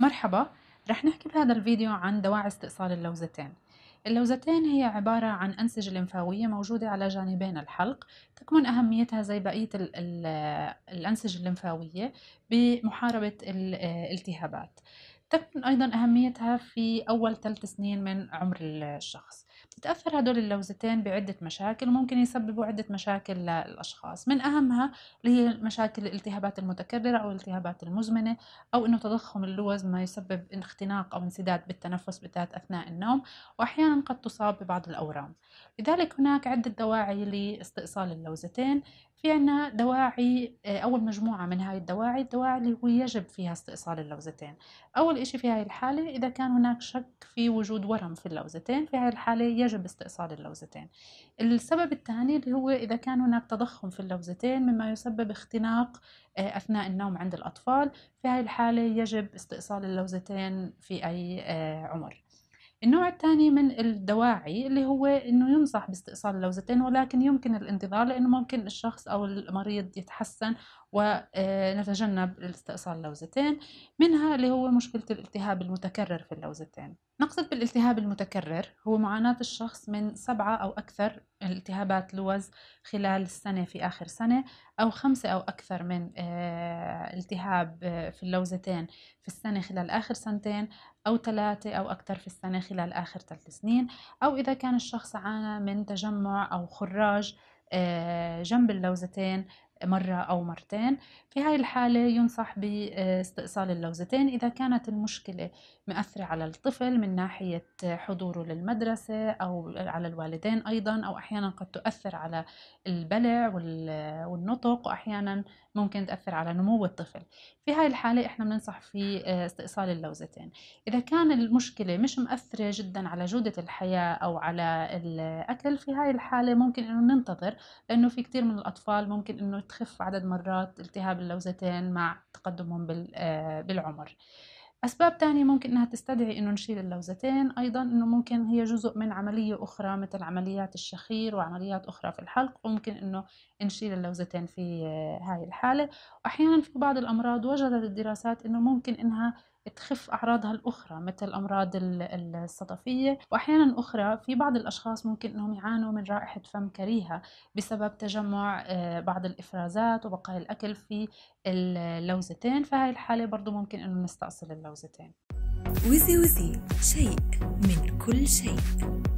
مرحبا رح نحكي بهذا الفيديو عن دواعي استئصال اللوزتين اللوزتين هي عبارة عن أنسجة لمفاوية موجودة على جانبين الحلق تكمن أهميتها زي بقية الأنسجة اللمفاوية بمحاربة الالتهابات آه تكمن أيضا أهميتها في أول ثلاث سنين من عمر الشخص بتأثر هدول اللوزتين بعدة مشاكل وممكن يسببوا عدة مشاكل للأشخاص من أهمها اللي هي مشاكل الالتهابات المتكررة أو الالتهابات المزمنة أو أنه تضخم اللوز ما يسبب اختناق أو انسداد بالتنفس بالذات أثناء النوم وأحيانا قد تصاب ببعض الأورام لذلك هناك عدة دواعي لاستئصال اللوزتين في عنا دواعي آه، أول مجموعة من هاي الدواعي الدواعي اللي هو يجب فيها استئصال اللوزتين أول إشي في هاي الحالة إذا كان هناك شك في وجود ورم في اللوزتين في هاي الحالة يجب استئصال اللوزتين السبب الثاني اللي هو إذا كان هناك تضخم في اللوزتين مما يسبب اختناق آه، أثناء النوم عند الأطفال في هاي الحالة يجب استئصال اللوزتين في أي آه، عمر النوع الثاني من الدواعي اللي هو إنه ينصح باستئصال اللوزتين ولكن يمكن الانتظار لأنه ممكن الشخص أو المريض يتحسن ونتجنب آه، استئصال اللوزتين منها اللي هو مشكلة الالتهاب المتكرر في اللوزتين نقصد بالالتهاب المتكرر هو معاناة الشخص من سبعة أو أكثر التهابات لوز خلال السنة في آخر سنة أو خمسة أو أكثر من آه، التهاب آه، في اللوزتين في السنة خلال آخر سنتين أو ثلاثة أو أكثر في السنة خلال آخر ثلاث سنين أو إذا كان الشخص عانى من تجمع أو خراج آه، جنب اللوزتين مرة أو مرتين في هاي الحالة ينصح باستئصال اللوزتين إذا كانت المشكلة مأثرة على الطفل من ناحية حضوره للمدرسة أو على الوالدين أيضا أو أحيانا قد تؤثر على البلع والنطق وأحيانا ممكن تأثر على نمو الطفل في هاي الحالة إحنا بننصح في استئصال اللوزتين إذا كان المشكلة مش مأثرة جدا على جودة الحياة أو على الأكل في هاي الحالة ممكن إنه ننتظر لأنه في كثير من الأطفال ممكن إنه بتخف عدد مرات التهاب اللوزتين مع تقدمهم آه، بالعمر أسباب تانية ممكن إنها تستدعي إنه نشيل اللوزتين أيضا إنه ممكن هي جزء من عملية أخرى مثل عمليات الشخير وعمليات أخرى في الحلق وممكن إنه نشيل اللوزتين في آه، هاي الحالة وأحيانا في بعض الأمراض وجدت الدراسات إنه ممكن إنها تخف أعراضها الأخرى مثل أمراض الصدفية وأحيانا أخرى في بعض الأشخاص ممكن أنهم يعانوا من رائحة فم كريهة بسبب تجمع آه، بعض الإفرازات وبقايا الأكل في اللوزتين فهي الحالة برضو ممكن أنه نستأصل اللوزتين وزي وزي شيء من كل شيء